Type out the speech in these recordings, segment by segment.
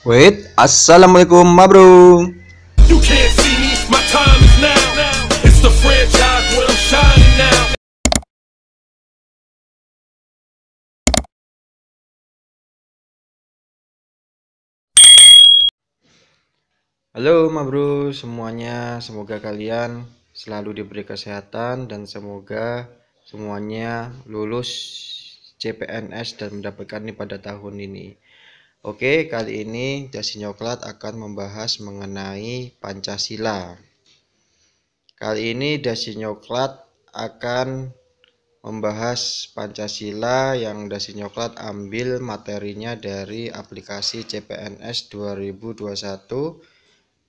Wait, assalamualaikum ma bro. Halo, ma bro, semuanya, semoga kalian selalu diberi kesehatan dan semoga semuanya lulus CPNS dan mendapatkan ini pada tahun ini. Oke, kali ini Dasi Coklat akan membahas mengenai Pancasila. Kali ini Dasi Coklat akan membahas Pancasila yang Dasi Coklat ambil materinya dari aplikasi CPNS 2021.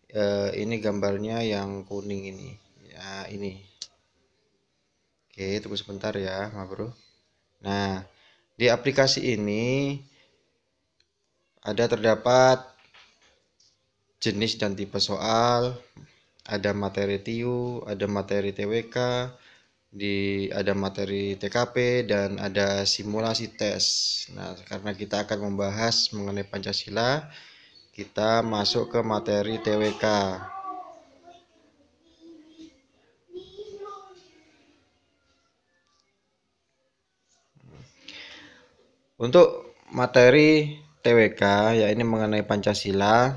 E, ini gambarnya yang kuning ini. Ya, ini. Oke, tunggu sebentar ya, Ma Bro. Nah, di aplikasi ini ada terdapat jenis dan tipe soal, ada materi TIU, ada materi TWK, di ada materi TKP dan ada simulasi tes. Nah, karena kita akan membahas mengenai Pancasila, kita masuk ke materi TWK. Untuk materi TWK ya ini mengenai Pancasila.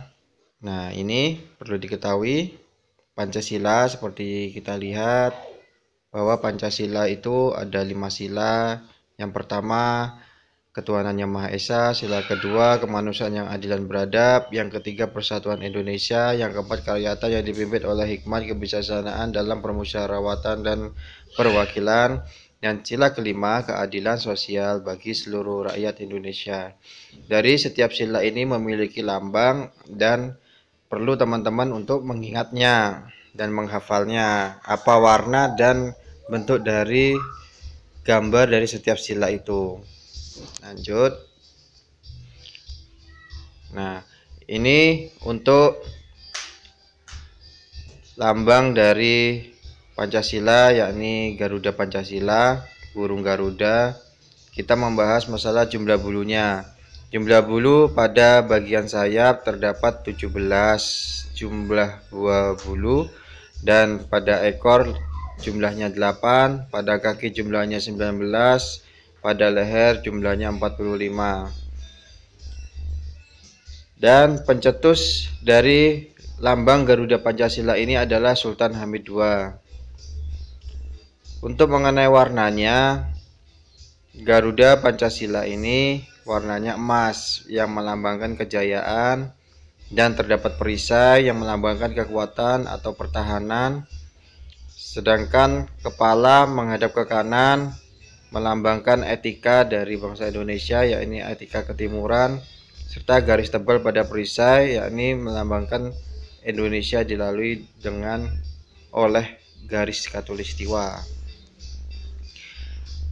Nah, ini perlu diketahui Pancasila seperti kita lihat bahwa Pancasila itu ada lima sila. Yang pertama ketuhanan yang Maha Esa, sila kedua kemanusiaan yang adil dan beradab, yang ketiga persatuan Indonesia, yang keempat karyata yang dipimpin oleh hikmat kebijaksanaan dalam permusyawaratan dan perwakilan, dan sila kelima, keadilan sosial bagi seluruh rakyat Indonesia. Dari setiap sila ini memiliki lambang dan perlu teman-teman untuk mengingatnya dan menghafalnya apa warna dan bentuk dari gambar dari setiap sila itu. Lanjut. Nah, ini untuk lambang dari Pancasila yakni Garuda Pancasila, burung Garuda. Kita membahas masalah jumlah bulunya. Jumlah bulu pada bagian sayap terdapat 17 jumlah buah bulu dan pada ekor jumlahnya 8, pada kaki jumlahnya 19, pada leher jumlahnya 45 dan pencetus dari lambang Garuda Pancasila ini adalah Sultan Hamid II. Untuk mengenai warnanya, Garuda Pancasila ini warnanya emas yang melambangkan kejayaan dan terdapat perisai yang melambangkan kekuatan atau pertahanan. Sedangkan kepala menghadap ke kanan melambangkan etika dari bangsa Indonesia yakni etika ketimuran serta garis tebal pada perisai yakni melambangkan Indonesia dilalui dengan oleh garis katulistiwa.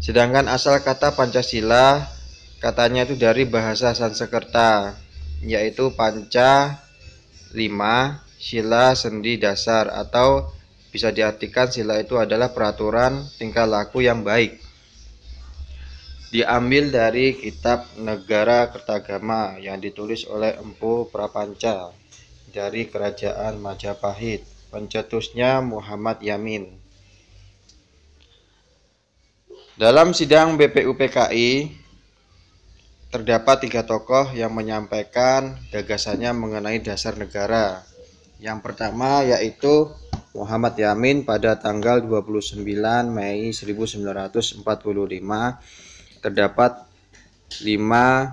Sedangkan asal kata Pancasila katanya itu dari bahasa Sanskerta, yaitu panca lima sila sendi dasar atau bisa diartikan sila itu adalah peraturan tingkah laku yang baik diambil dari kitab Negara Kertagama yang ditulis oleh Empu Prapanca dari Kerajaan Majapahit. Pencetusnya Muhammad Yamin. Dalam sidang BPUPKI terdapat tiga tokoh yang menyampaikan gagasannya mengenai dasar negara. Yang pertama yaitu Muhammad Yamin pada tanggal 29 Mei 1945 terdapat lima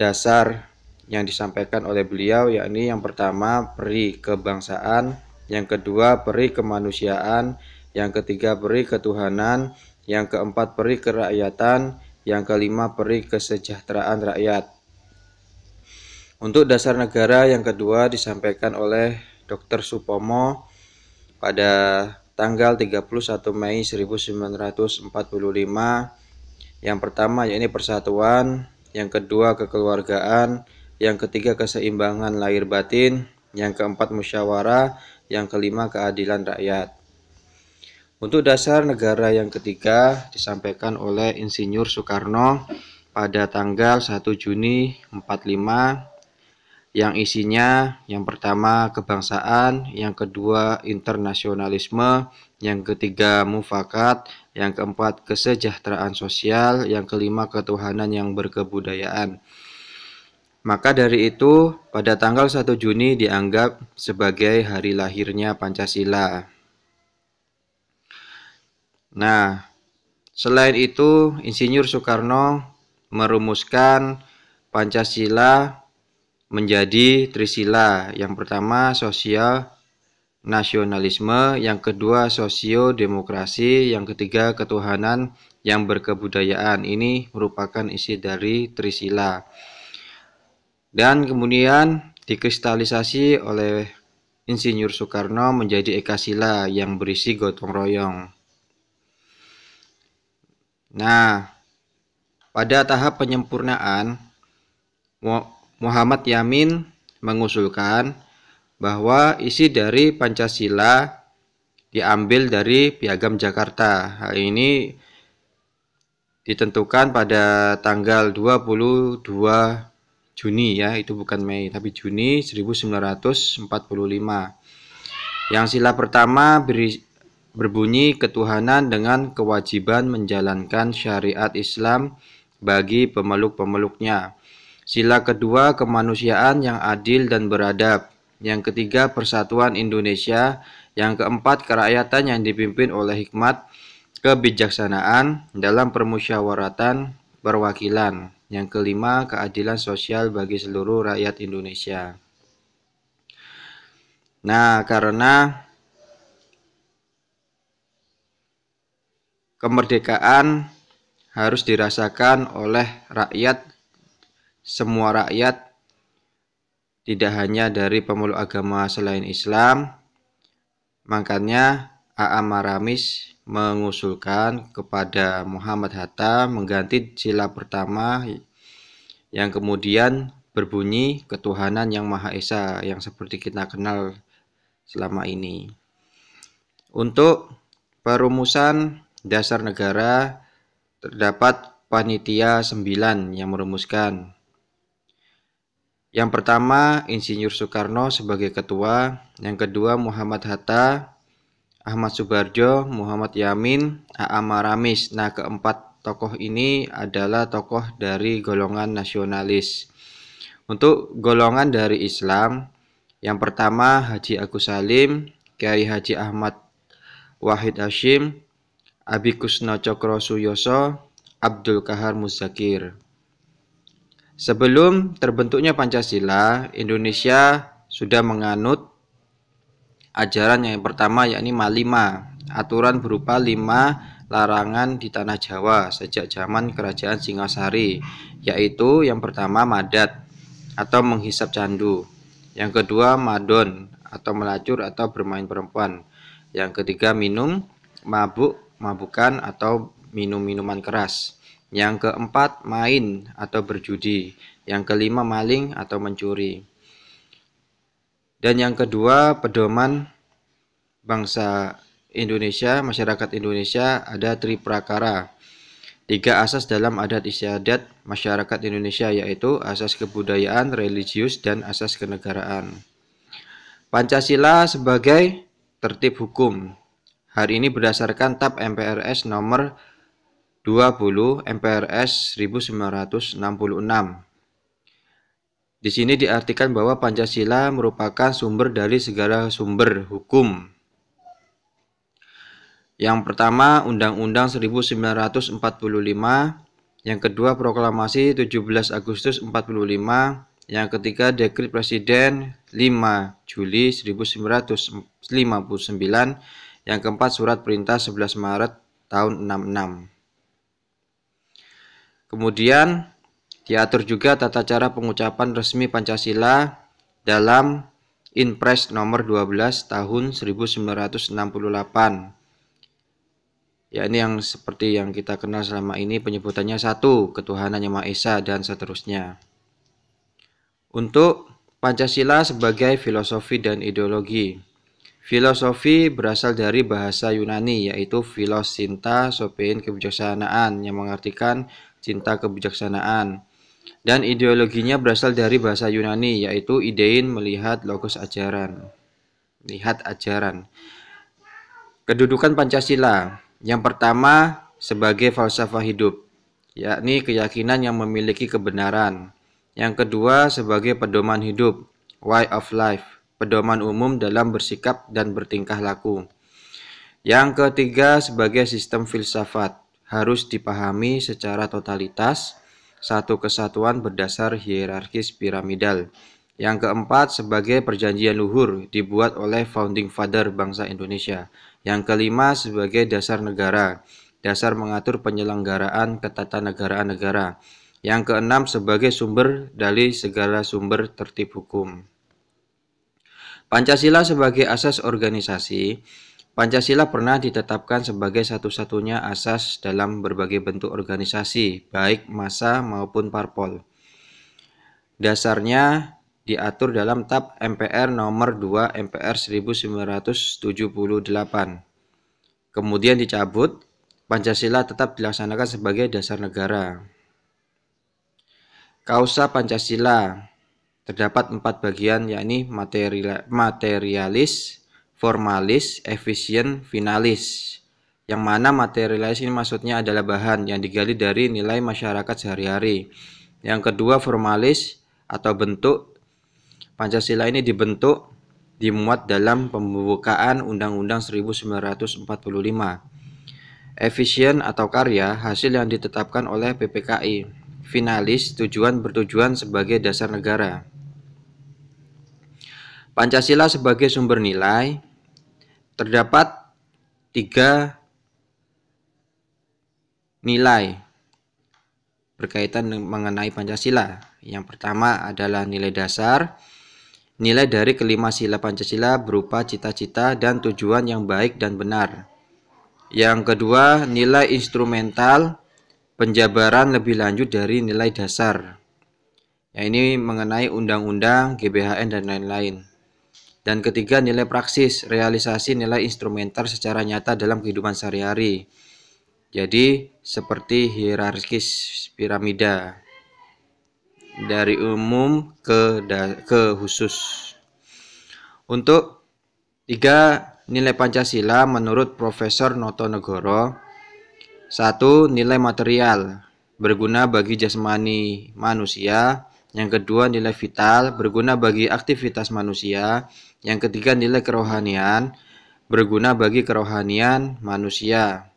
dasar yang disampaikan oleh beliau yakni yang pertama peri kebangsaan, yang kedua peri kemanusiaan, yang ketiga peri ketuhanan, yang keempat peri kerakyatan, yang kelima peri kesejahteraan rakyat. Untuk dasar negara yang kedua disampaikan oleh Dr. Supomo pada tanggal 31 Mei 1945. Yang pertama yaitu persatuan, yang kedua kekeluargaan, yang ketiga keseimbangan lahir batin, yang keempat musyawarah, yang kelima keadilan rakyat. Untuk dasar negara yang ketiga disampaikan oleh Insinyur Soekarno pada tanggal 1 Juni 45 yang isinya yang pertama kebangsaan, yang kedua internasionalisme, yang ketiga mufakat, yang keempat kesejahteraan sosial, yang kelima ketuhanan yang berkebudayaan. Maka dari itu, pada tanggal 1 Juni dianggap sebagai hari lahirnya Pancasila. Nah, selain itu Insinyur Soekarno merumuskan Pancasila menjadi Trisila. Yang pertama sosial nasionalisme, yang kedua sosio-demokrasi, yang ketiga ketuhanan yang berkebudayaan. Ini merupakan isi dari Trisila. Dan kemudian dikristalisasi oleh Insinyur Soekarno menjadi Ekasila yang berisi gotong royong. Nah, pada tahap penyempurnaan, Muhammad Yamin mengusulkan bahwa isi dari Pancasila diambil dari Piagam Jakarta. Hal ini ditentukan pada tanggal 22 Juni ya, itu bukan Mei tapi Juni 1945. Yang sila pertama berbunyi ketuhanan dengan kewajiban menjalankan syariat Islam bagi pemeluk-pemeluknya. Sila kedua kemanusiaan yang adil dan beradab. Yang ketiga persatuan Indonesia. Yang keempat kerakyatan yang dipimpin oleh hikmat kebijaksanaan dalam permusyawaratan perwakilan. Yang kelima keadilan sosial bagi seluruh rakyat Indonesia. Nah, karena kemerdekaan harus dirasakan oleh rakyat, semua rakyat, tidak hanya dari pemeluk agama selain Islam. Makanya A.A. Maramis mengusulkan kepada Muhammad Hatta mengganti sila pertama yang kemudian berbunyi ketuhanan yang Maha Esa yang seperti kita kenal selama ini. Untuk perumusan dasar negara terdapat panitia 9 yang merumuskan. Yang pertama, Insinyur Soekarno sebagai ketua, yang kedua Muhammad Hatta, Ahmad Subarjo, Muhammad Yamin, A.A. Maramis. Nah, keempat tokoh ini adalah tokoh dari golongan nasionalis. Untuk golongan dari Islam, yang pertama Haji Agus Salim, Kiai Haji Ahmad Wahid Hashim, Abi Kusno Cokro Suyoso, Abdul Kahar Muzakir. Sebelum terbentuknya Pancasila, Indonesia sudah menganut ajaran yang pertama yakni malima, aturan berupa lima larangan di tanah Jawa sejak zaman kerajaan Singasari, yaitu yang pertama madat atau menghisap candu, yang kedua madon atau melacur atau bermain perempuan, yang ketiga minum, mabuk, mabukan atau minum minuman keras. Yang keempat, main atau berjudi. Yang kelima, maling atau mencuri. Dan yang kedua, pedoman bangsa Indonesia, masyarakat Indonesia ada prakara Tiga asas dalam adat istiadat masyarakat Indonesia yaitu asas kebudayaan, religius, dan asas kenegaraan. Pancasila sebagai tertib hukum hari ini berdasarkan tab MPRS nomor 20 MPRS 1966. Di sini diartikan bahwa Pancasila merupakan sumber dari segala sumber hukum. Yang pertama Undang-Undang 1945, yang kedua Proklamasi 17 Agustus 45, yang ketiga Dekret Presiden 5 Juli 1959, yang keempat surat perintah 11 Maret tahun 66. Kemudian diatur juga tata cara pengucapan resmi Pancasila dalam Inpres nomor 12 tahun 1968. Ya ini yang seperti yang kita kenal selama ini penyebutannya satu, ketuhanan yang Maha Esa dan seterusnya. Untuk Pancasila sebagai filosofi dan ideologi. Filosofi berasal dari bahasa Yunani yaitu cinta, sopein kebijaksanaan yang mengartikan cinta kebijaksanaan. Dan ideologinya berasal dari bahasa Yunani yaitu idein melihat logos ajaran. Lihat ajaran. Kedudukan Pancasila. Yang pertama sebagai falsafah hidup, yakni keyakinan yang memiliki kebenaran. Yang kedua sebagai pedoman hidup, way of life pedoman umum dalam bersikap dan bertingkah laku. Yang ketiga, sebagai sistem filsafat, harus dipahami secara totalitas, satu kesatuan berdasar hierarkis piramidal. Yang keempat, sebagai perjanjian luhur dibuat oleh founding father bangsa Indonesia. Yang kelima, sebagai dasar negara, dasar mengatur penyelenggaraan ketatanegaraan negara. Yang keenam, sebagai sumber dari segala sumber tertib hukum. Pancasila sebagai asas organisasi Pancasila pernah ditetapkan sebagai satu-satunya asas dalam berbagai bentuk organisasi, baik massa maupun parpol. Dasarnya diatur dalam TAP MPR nomor 2 MPR 1978. Kemudian dicabut, Pancasila tetap dilaksanakan sebagai dasar negara. Kausa Pancasila Terdapat empat bagian yakni materialis, formalis, efisien, finalis. Yang mana materialis ini maksudnya adalah bahan yang digali dari nilai masyarakat sehari-hari. Yang kedua formalis atau bentuk. Pancasila ini dibentuk dimuat dalam pembukaan Undang-Undang 1945. Efisien atau karya hasil yang ditetapkan oleh PPKI. Finalis tujuan bertujuan sebagai dasar negara. Pancasila sebagai sumber nilai terdapat tiga nilai berkaitan mengenai Pancasila. Yang pertama adalah nilai dasar. Nilai dari kelima sila Pancasila berupa cita-cita dan tujuan yang baik dan benar. Yang kedua, nilai instrumental penjabaran lebih lanjut dari nilai dasar. Ya, ini mengenai undang-undang, GBHN, dan lain-lain. Dan ketiga, nilai praksis, realisasi nilai instrumental secara nyata dalam kehidupan sehari-hari. Jadi, seperti hierarkis piramida dari umum ke ke khusus. Untuk tiga nilai Pancasila menurut Profesor Noto Negoro, satu nilai material berguna bagi jasmani manusia, yang kedua nilai vital berguna bagi aktivitas manusia, yang ketiga nilai kerohanian berguna bagi kerohanian manusia.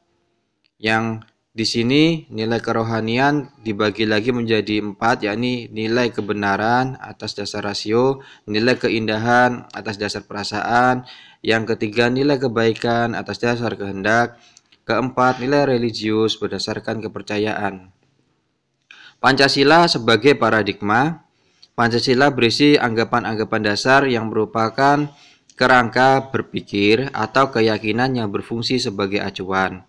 Yang di sini nilai kerohanian dibagi lagi menjadi empat, yakni nilai kebenaran atas dasar rasio, nilai keindahan atas dasar perasaan, yang ketiga nilai kebaikan atas dasar kehendak, keempat nilai religius berdasarkan kepercayaan. Pancasila sebagai paradigma Pancasila berisi anggapan-anggapan dasar yang merupakan kerangka berpikir atau keyakinan yang berfungsi sebagai acuan.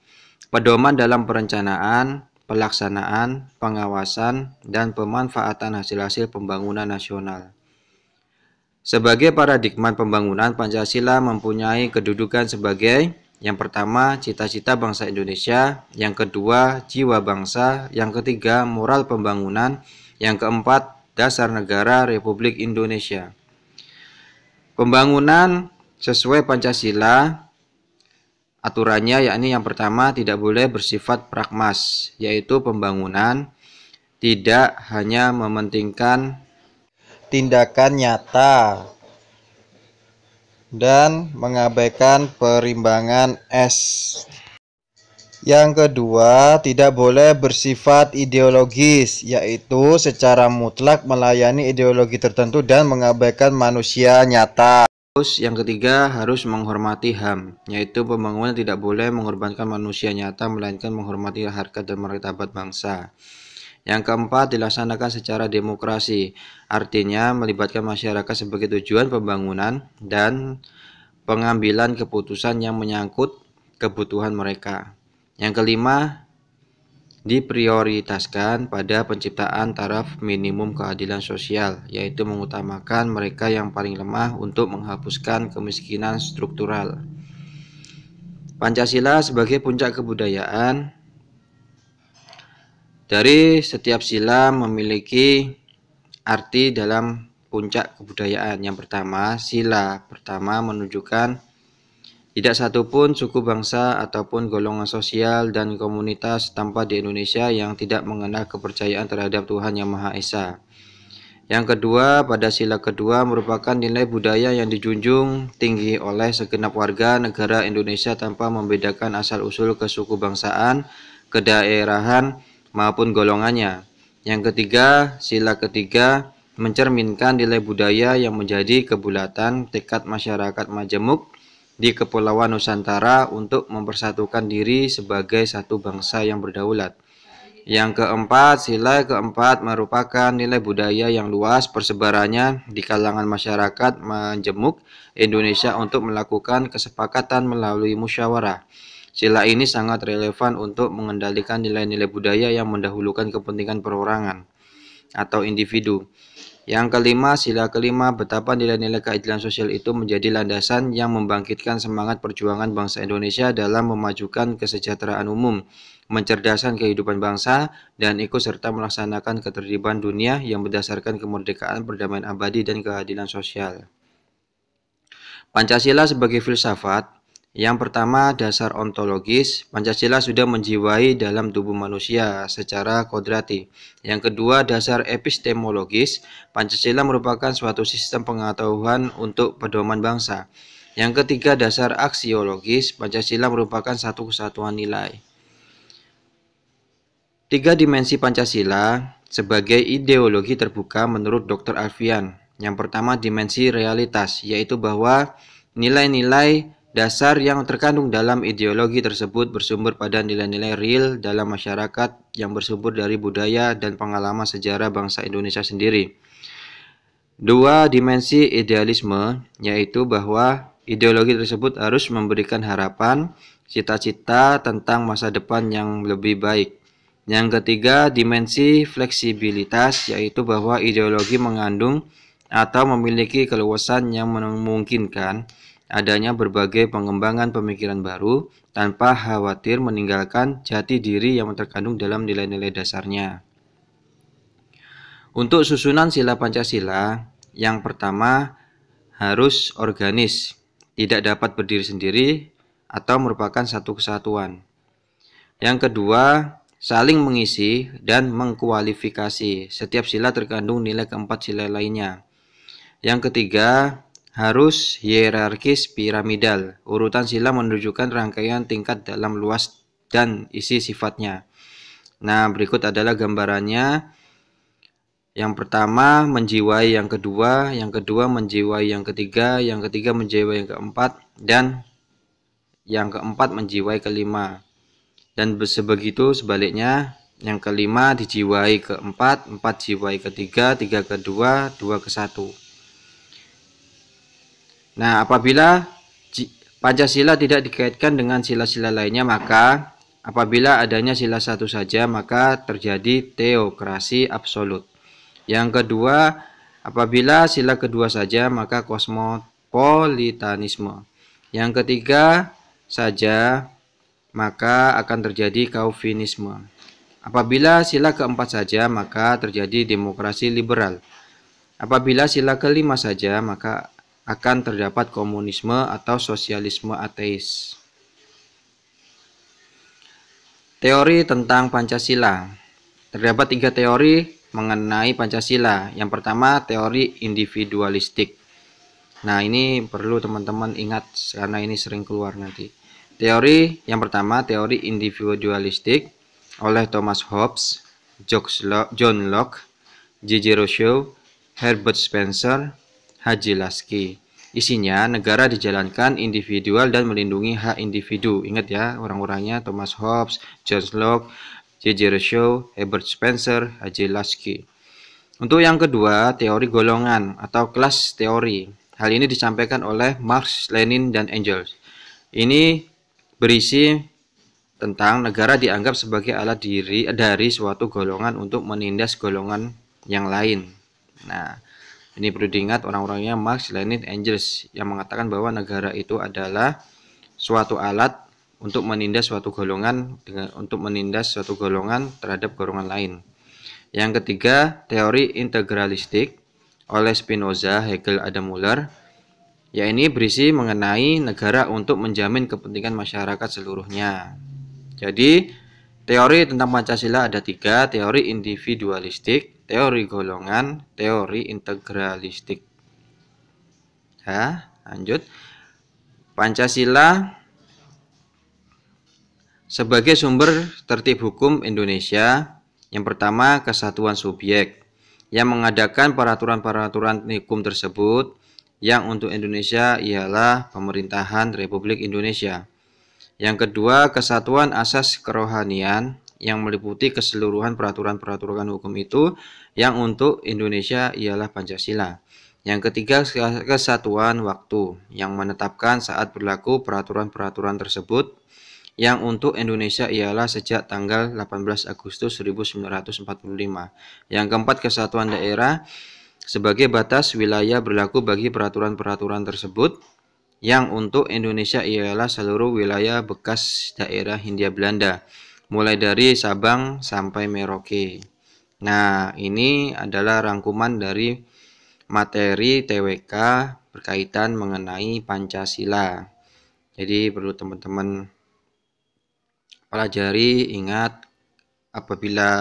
Pedoman dalam perencanaan, pelaksanaan, pengawasan, dan pemanfaatan hasil-hasil pembangunan nasional. Sebagai paradigma pembangunan, Pancasila mempunyai kedudukan sebagai yang pertama, cita-cita bangsa Indonesia, yang kedua, jiwa bangsa, yang ketiga, moral pembangunan, yang keempat, Dasar Negara Republik Indonesia. Pembangunan sesuai Pancasila aturannya yakni yang pertama tidak boleh bersifat pragmas, yaitu pembangunan tidak hanya mementingkan tindakan nyata dan mengabaikan perimbangan S yang kedua, tidak boleh bersifat ideologis, yaitu secara mutlak melayani ideologi tertentu dan mengabaikan manusia nyata. Terus yang ketiga harus menghormati HAM, yaitu pembangunan tidak boleh mengorbankan manusia nyata melainkan menghormati harkat dan martabat bangsa. Yang keempat, dilaksanakan secara demokrasi, artinya melibatkan masyarakat sebagai tujuan pembangunan dan pengambilan keputusan yang menyangkut kebutuhan mereka. Yang kelima, diprioritaskan pada penciptaan taraf minimum keadilan sosial, yaitu mengutamakan mereka yang paling lemah untuk menghapuskan kemiskinan struktural. Pancasila sebagai puncak kebudayaan dari setiap sila memiliki arti dalam puncak kebudayaan. Yang pertama, sila pertama menunjukkan tidak satupun suku bangsa ataupun golongan sosial dan komunitas tanpa di Indonesia yang tidak mengenal kepercayaan terhadap Tuhan Yang Maha Esa. Yang kedua, pada sila kedua merupakan nilai budaya yang dijunjung tinggi oleh segenap warga negara Indonesia tanpa membedakan asal-usul ke kedaerahan, maupun golongannya. Yang ketiga, sila ketiga mencerminkan nilai budaya yang menjadi kebulatan tekad masyarakat majemuk di Kepulauan Nusantara untuk mempersatukan diri sebagai satu bangsa yang berdaulat. Yang keempat, sila keempat merupakan nilai budaya yang luas persebarannya di kalangan masyarakat menjemuk Indonesia untuk melakukan kesepakatan melalui musyawarah. Sila ini sangat relevan untuk mengendalikan nilai-nilai budaya yang mendahulukan kepentingan perorangan atau individu. Yang kelima, sila kelima, betapa nilai-nilai keadilan sosial itu menjadi landasan yang membangkitkan semangat perjuangan bangsa Indonesia dalam memajukan kesejahteraan umum, mencerdaskan kehidupan bangsa, dan ikut serta melaksanakan ketertiban dunia yang berdasarkan kemerdekaan, perdamaian abadi, dan keadilan sosial. Pancasila sebagai filsafat yang pertama, dasar ontologis, Pancasila sudah menjiwai dalam tubuh manusia secara kodrati. Yang kedua, dasar epistemologis, Pancasila merupakan suatu sistem pengetahuan untuk pedoman bangsa. Yang ketiga, dasar aksiologis, Pancasila merupakan satu kesatuan nilai. Tiga dimensi Pancasila sebagai ideologi terbuka menurut Dr. Alfian. Yang pertama, dimensi realitas, yaitu bahwa nilai-nilai Dasar yang terkandung dalam ideologi tersebut bersumber pada nilai-nilai real dalam masyarakat yang bersumber dari budaya dan pengalaman sejarah bangsa Indonesia sendiri. Dua dimensi idealisme yaitu bahwa ideologi tersebut harus memberikan harapan, cita-cita tentang masa depan yang lebih baik. Yang ketiga, dimensi fleksibilitas yaitu bahwa ideologi mengandung atau memiliki keluasan yang memungkinkan adanya berbagai pengembangan pemikiran baru tanpa khawatir meninggalkan jati diri yang terkandung dalam nilai-nilai dasarnya. Untuk susunan sila Pancasila, yang pertama harus organis, tidak dapat berdiri sendiri atau merupakan satu kesatuan. Yang kedua, saling mengisi dan mengkualifikasi. Setiap sila terkandung nilai keempat sila lainnya. Yang ketiga, harus hierarkis piramidal. Urutan sila menunjukkan rangkaian tingkat dalam luas dan isi sifatnya. Nah, berikut adalah gambarannya. Yang pertama menjiwai yang kedua, yang kedua menjiwai yang ketiga, yang ketiga menjiwai yang keempat, dan yang keempat menjiwai kelima. Dan sebegitu sebaliknya, yang kelima dijiwai keempat, empat jiwai ketiga, tiga kedua, dua ke satu. Nah, apabila Pancasila tidak dikaitkan dengan sila-sila lainnya, maka apabila adanya sila satu saja, maka terjadi teokrasi absolut. Yang kedua, apabila sila kedua saja, maka kosmopolitanisme. Yang ketiga saja, maka akan terjadi kaufinisme. Apabila sila keempat saja, maka terjadi demokrasi liberal. Apabila sila kelima saja, maka akan terdapat komunisme atau sosialisme ateis. Teori tentang Pancasila Terdapat tiga teori mengenai Pancasila. Yang pertama, teori individualistik. Nah, ini perlu teman-teman ingat karena ini sering keluar nanti. Teori yang pertama, teori individualistik oleh Thomas Hobbes, John Locke, J.J. Rousseau, Herbert Spencer, Haji Laski. Isinya, negara dijalankan individual dan melindungi hak individu. Ingat ya, orang-orangnya Thomas Hobbes, John Locke, J.J. Rousseau, Herbert Spencer, Haji Laski. Untuk yang kedua, teori golongan atau kelas teori. Hal ini disampaikan oleh Marx, Lenin, dan Engels. Ini berisi tentang negara dianggap sebagai alat diri dari suatu golongan untuk menindas golongan yang lain. Nah, ini perlu diingat orang-orangnya Marx, Lenin, Engels yang mengatakan bahwa negara itu adalah suatu alat untuk menindas suatu golongan dengan untuk menindas suatu golongan terhadap golongan lain. Yang ketiga, teori integralistik oleh Spinoza, Hegel, Adam Muller, ya ini berisi mengenai negara untuk menjamin kepentingan masyarakat seluruhnya. Jadi, teori tentang Pancasila ada tiga, teori individualistik, teori golongan, teori integralistik. Ya, lanjut. Pancasila sebagai sumber tertib hukum Indonesia, yang pertama kesatuan subjek yang mengadakan peraturan-peraturan hukum tersebut yang untuk Indonesia ialah pemerintahan Republik Indonesia. Yang kedua, kesatuan asas kerohanian yang meliputi keseluruhan peraturan-peraturan hukum itu yang untuk Indonesia ialah Pancasila. Yang ketiga, kesatuan waktu yang menetapkan saat berlaku peraturan-peraturan tersebut yang untuk Indonesia ialah sejak tanggal 18 Agustus 1945. Yang keempat, kesatuan daerah sebagai batas wilayah berlaku bagi peraturan-peraturan tersebut yang untuk Indonesia ialah seluruh wilayah bekas daerah Hindia Belanda, mulai dari Sabang sampai Merauke. Nah, ini adalah rangkuman dari materi TWK berkaitan mengenai Pancasila. Jadi perlu teman-teman pelajari, ingat apabila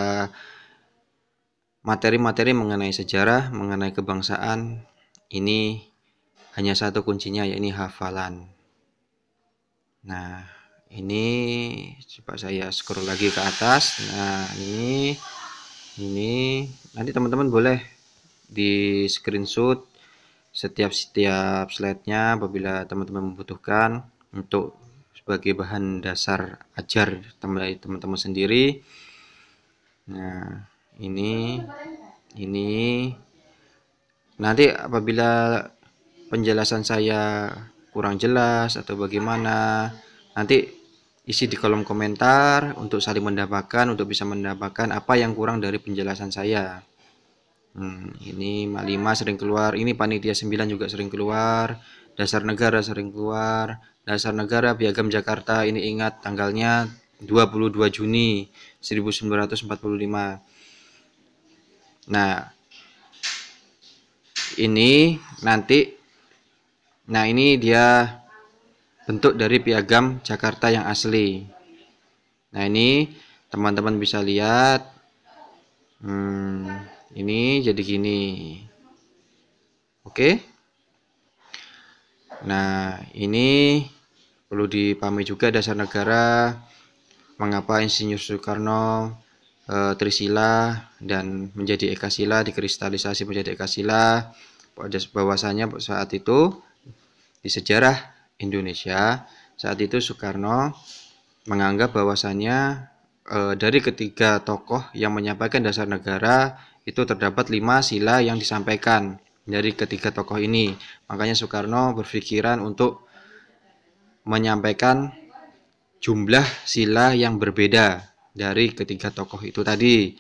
materi-materi mengenai sejarah, mengenai kebangsaan ini hanya satu kuncinya yakni hafalan. Nah, ini coba saya scroll lagi ke atas. Nah, ini ini nanti teman-teman boleh di screenshot setiap setiap slide-nya apabila teman-teman membutuhkan untuk sebagai bahan dasar ajar teman-teman sendiri nah ini ini nanti apabila penjelasan saya kurang jelas atau bagaimana nanti isi di kolom komentar untuk saling mendapatkan untuk bisa mendapatkan apa yang kurang dari penjelasan saya hmm, ini Mak sering keluar ini Panitia 9 juga sering keluar dasar negara sering keluar dasar negara Piagam Jakarta ini ingat tanggalnya 22 Juni 1945 nah ini nanti nah ini dia bentuk dari piagam Jakarta yang asli. Nah ini teman-teman bisa lihat, hmm, ini jadi gini. Oke. Nah ini perlu dipahami juga dasar negara, mengapa Insinyur Soekarno e, Trisila dan menjadi Ekasila dikristalisasi menjadi Ekasila bahwasanya saat itu di sejarah Indonesia, saat itu Soekarno menganggap bahwasannya e, dari ketiga tokoh yang menyampaikan dasar negara itu terdapat lima sila yang disampaikan dari ketiga tokoh ini. Makanya Soekarno berpikiran untuk menyampaikan jumlah sila yang berbeda dari ketiga tokoh itu tadi.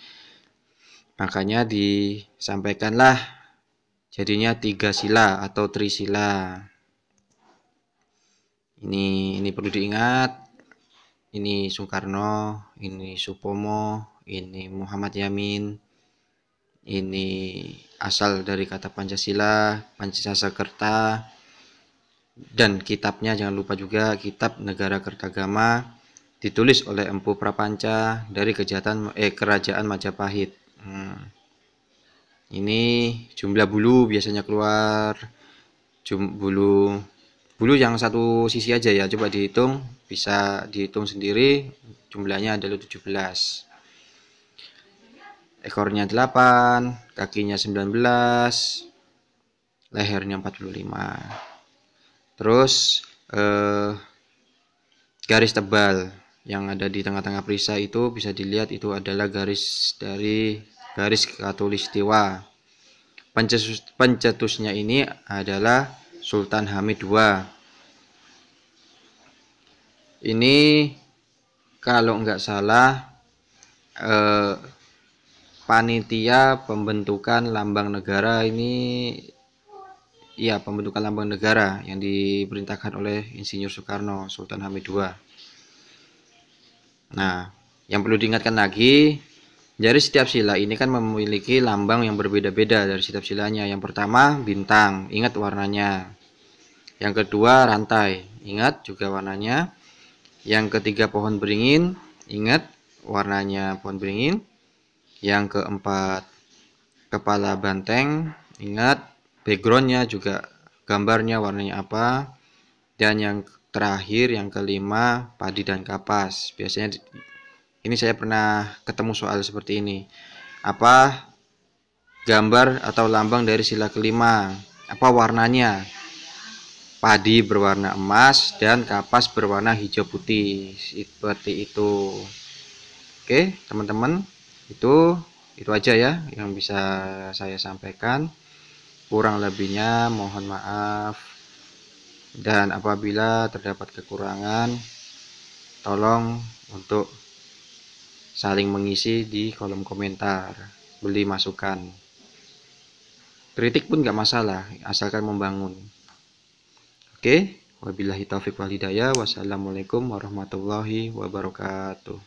Makanya disampaikanlah jadinya tiga sila atau trisila ini ini perlu diingat ini Soekarno ini Supomo ini Muhammad Yamin ini asal dari kata Pancasila Pancasila Kerta dan kitabnya jangan lupa juga kitab Negara Kertagama ditulis oleh Empu Prapanca dari kejahatan eh kerajaan Majapahit hmm. ini jumlah bulu biasanya keluar jumlah bulu bulu yang satu sisi aja ya coba dihitung bisa dihitung sendiri jumlahnya adalah 17 ekornya 8 kakinya 19 lehernya 45 terus eh, garis tebal yang ada di tengah-tengah perisai itu bisa dilihat itu adalah garis dari garis katulistiwa pencetus, pencetusnya ini adalah Sultan Hamid II. Ini kalau nggak salah eh, panitia pembentukan lambang negara ini ya pembentukan lambang negara yang diperintahkan oleh Insinyur Soekarno Sultan Hamid II. Nah, yang perlu diingatkan lagi jadi setiap sila ini kan memiliki lambang yang berbeda-beda dari setiap silanya. Yang pertama bintang, ingat warnanya yang kedua rantai ingat juga warnanya yang ketiga pohon beringin ingat warnanya pohon beringin yang keempat kepala banteng ingat backgroundnya juga gambarnya warnanya apa dan yang terakhir yang kelima padi dan kapas biasanya ini saya pernah ketemu soal seperti ini apa gambar atau lambang dari sila kelima apa warnanya padi berwarna emas dan kapas berwarna hijau putih seperti itu oke teman-teman itu itu aja ya yang bisa saya sampaikan kurang lebihnya mohon maaf dan apabila terdapat kekurangan tolong untuk saling mengisi di kolom komentar beli masukan kritik pun gak masalah asalkan membangun Oke, wabillahi taufiq walhidayah. Wassalamualaikum warahmatullahi wabarakatuh.